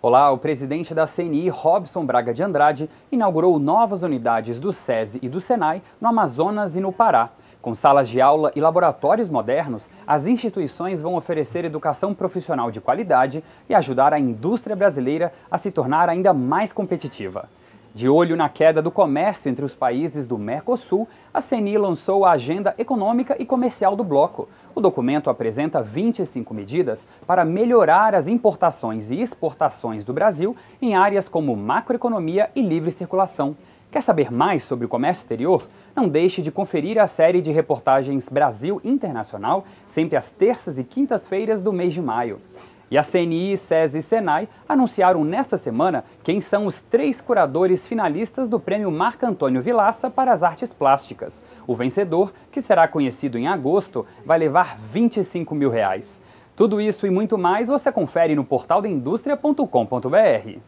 Olá, o presidente da CNI, Robson Braga de Andrade, inaugurou novas unidades do SESI e do SENAI no Amazonas e no Pará. Com salas de aula e laboratórios modernos, as instituições vão oferecer educação profissional de qualidade e ajudar a indústria brasileira a se tornar ainda mais competitiva. De olho na queda do comércio entre os países do Mercosul, a CNI lançou a Agenda Econômica e Comercial do Bloco. O documento apresenta 25 medidas para melhorar as importações e exportações do Brasil em áreas como macroeconomia e livre circulação. Quer saber mais sobre o comércio exterior? Não deixe de conferir a série de reportagens Brasil Internacional, sempre às terças e quintas-feiras do mês de maio. E a CNI, SES e SENAI anunciaram nesta semana quem são os três curadores finalistas do prêmio Marco Antônio Vilaça para as artes plásticas. O vencedor, que será conhecido em agosto, vai levar 25 mil reais. Tudo isso e muito mais você confere no portaldindustria.com.br.